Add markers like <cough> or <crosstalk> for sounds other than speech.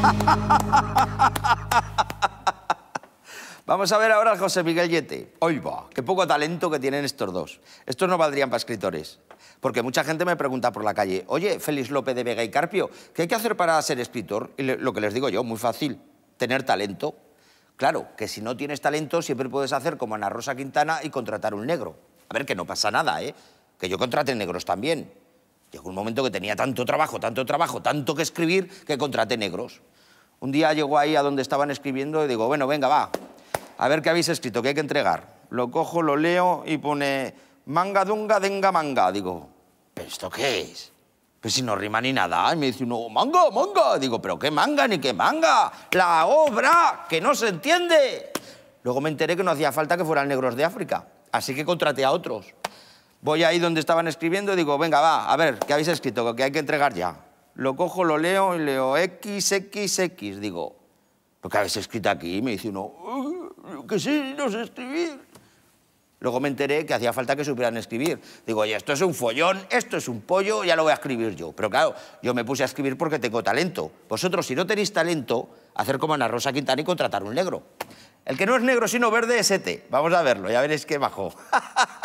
<laughs> Vamos a ver ahora al José Miguel Yete. ¡Ay, va, qué poco talento que tienen estos dos. Estos no valdrían para escritores. Porque mucha gente me pregunta por la calle, oye, Félix López de Vega y Carpio, ¿qué hay que hacer para ser escritor? Y lo que les digo yo, muy fácil, tener talento. Claro, que si no tienes talento siempre puedes hacer como Ana Rosa Quintana y contratar un negro. A ver, que no pasa nada, ¿eh? Que yo contraté negros también. Llegó un momento que tenía tanto trabajo, tanto trabajo, tanto que escribir, que contraté negros. Un día llego ahí a donde estaban escribiendo y digo, bueno, venga, va, a ver qué habéis escrito, qué hay que entregar. Lo cojo, lo leo y pone manga dunga denga manga. Digo, ¿pero esto qué es? Pues si no rima ni nada. Y me dice no, manga, manga. Digo, ¿pero qué manga ni qué manga? La obra, que no se entiende. Luego me enteré que no hacía falta que fueran negros de África. Así que contraté a otros. Voy ahí donde estaban escribiendo y digo, venga, va, a ver, ¿qué habéis escrito? Que hay que entregar ya lo cojo, lo leo y leo XXX. Digo, porque habéis escrito aquí? me dice uno, que sí, no sé escribir. Luego me enteré que hacía falta que supieran escribir. Digo, oye, esto es un follón, esto es un pollo, ya lo voy a escribir yo. Pero claro, yo me puse a escribir porque tengo talento. Vosotros, si no tenéis talento, hacer como Ana Rosa Quintana y contratar un negro. El que no es negro sino verde es ET. Vamos a verlo, ya veréis qué bajo. <laughs>